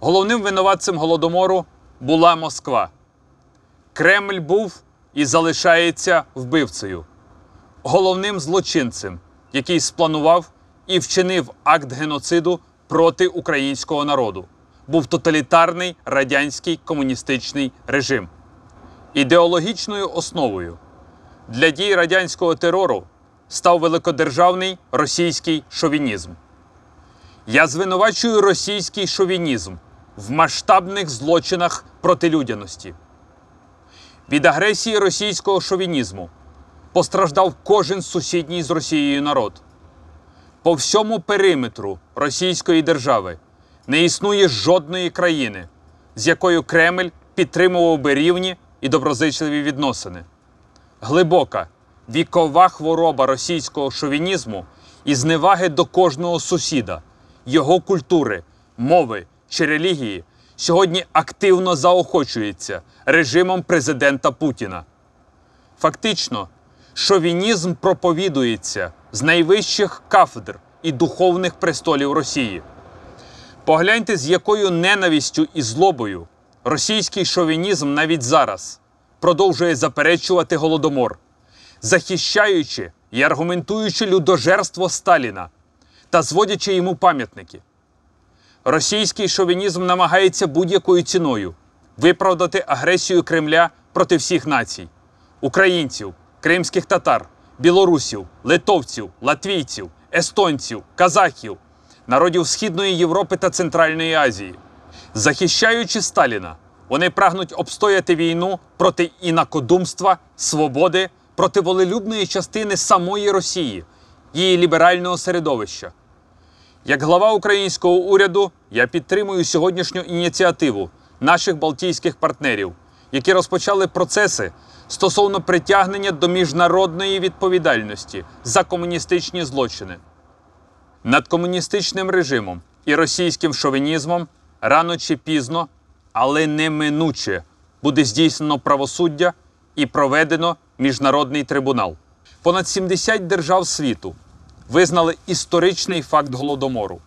Головним винуватцем голодомору була Москва. Кремль був і залишається вбивцею, головним злочинцем, який спланував і вчинив акт геноциду проти українського народу. Був тоталітарний радянський комуністичний режим. Ідеологічною основою для дій радянського терору став великодержавний російський шовінізм. Я звинувачую російський шовінізм в масштабних злочинах проти людяності. Від агресії російського шовінізму постраждав кожен сусідній з Росією народ. По всьому периметру Російської держави не існує жодної країни, з якою Кремль підтримував би рівні і доброзичливі відносини. Глибока вікова хвороба російського шовінізму і зневаги до кожного сусіда, його культури, мови чи релігії сьогодні активно заохочується режимом президента Путіна. Фактично, шовінізм проповідується з найвищих кафедр і духовних престолів Росії. Погляньте, з якою ненавістю і злобою російський шовінізм навіть зараз продовжує заперечувати голодомор, захищаючи і аргументуючи людожерство Сталіна та зводячи йому пам'ятники. Російський шовінізм намагається будь-якою ціною виправдати агресію Кремля проти всіх націй: українців, кримських татар, білорусів, литовців, латвійців, естонців, казахів, народів Східної Європи та Центральної Азії. Захищаючи Сталіна, вони прагнуть обстояти війну проти інакодумства, свободи, проти волелюбної частини самої Росії, її ліберального середовища. Як глава українського уряду я підтримую сьогоднішню ініціативу наших балтійських партнерів, які розпочали процеси стосовно притягнення до міжнародної відповідальності за комуністичні злочини. Над комуністичним режимом і російським шовінізмом рано чи пізно, але неминуче буде здійснено правосуддя і проведено міжнародний трибунал. Понад 70 держав світу визнали історичний факт голодомору.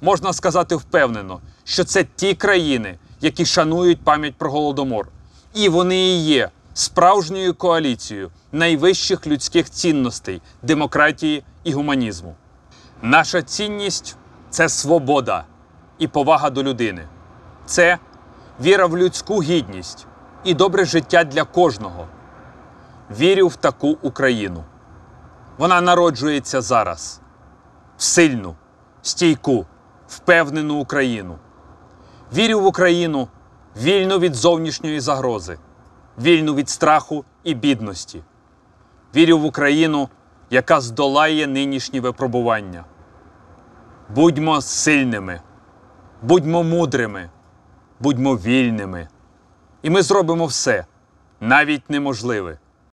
Можна сказати впевнено, що це ті країни, які шанують пам'ять про голодомор, і вони і є справжньою коаліцією найвищих людських цінностей, демократії і гуманізму. Наша цінність це свобода і повага до людини, це віра в людську гідність і добре життя для кожного. Вірю в таку Україну. Вона народжується зараз в сильну, стійку, впевнену Україну. Вірю в Україну вільну від зовнішньої загрози, вільну від страху і бідності. Вірю в Україну, яка здолає нинішні випробування. Будьмо сильними, будьмо мудрими, будьмо вільними. І ми зробимо все навіть неможливе.